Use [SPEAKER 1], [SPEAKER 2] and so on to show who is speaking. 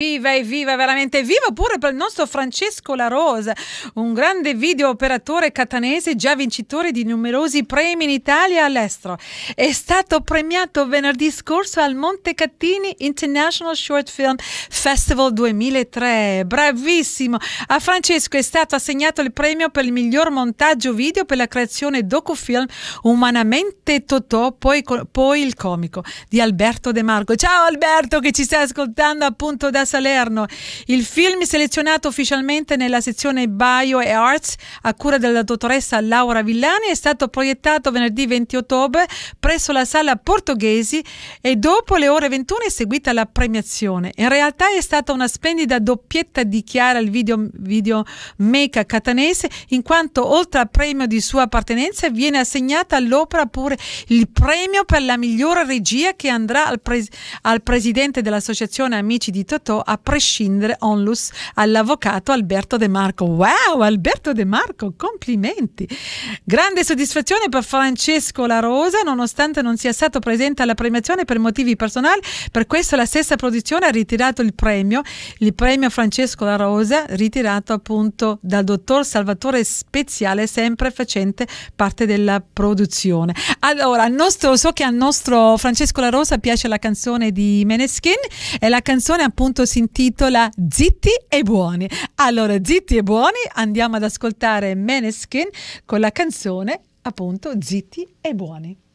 [SPEAKER 1] Viva e viva, veramente viva pure per il nostro Francesco La Rosa, un grande video operatore catanese già vincitore di numerosi premi in Italia e all'estero. È stato premiato venerdì scorso al Montecattini International Short Film Festival 2003. Bravissimo! A Francesco è stato assegnato il premio per il miglior montaggio video per la creazione docufilm Umanamente Totò, poi, poi il comico di Alberto De Marco. Ciao Alberto che ci sta ascoltando appunto da Salerno. Il film selezionato ufficialmente nella sezione Bio e Arts a cura della dottoressa Laura Villani è stato proiettato venerdì 20 ottobre presso la sala Portoghesi e dopo le ore 21 è seguita la premiazione. In realtà è stata una splendida doppietta di Chiara, il video, video make catanese, in quanto oltre al premio di sua appartenenza viene assegnata all'opera pure il premio per la migliore regia che andrà al, pres al presidente dell'associazione Amici di Totò a prescindere onlus all'avvocato Alberto De Marco. Wow, Alberto De Marco, complimenti! Grande soddisfazione per Francesco La Rosa, nonostante non sia stato presente alla premiazione per motivi personali, per questo la stessa produzione ha ritirato il premio, il premio Francesco La Rosa, ritirato appunto dal dottor Salvatore Speziale, sempre facente parte della produzione. Allora, nostro, so che al nostro Francesco La Rosa piace la canzone di Meneskin e la canzone appunto si intitola Zitti e buoni. Allora, zitti e buoni, andiamo ad ascoltare Meneskin con la canzone appunto Zitti e buoni.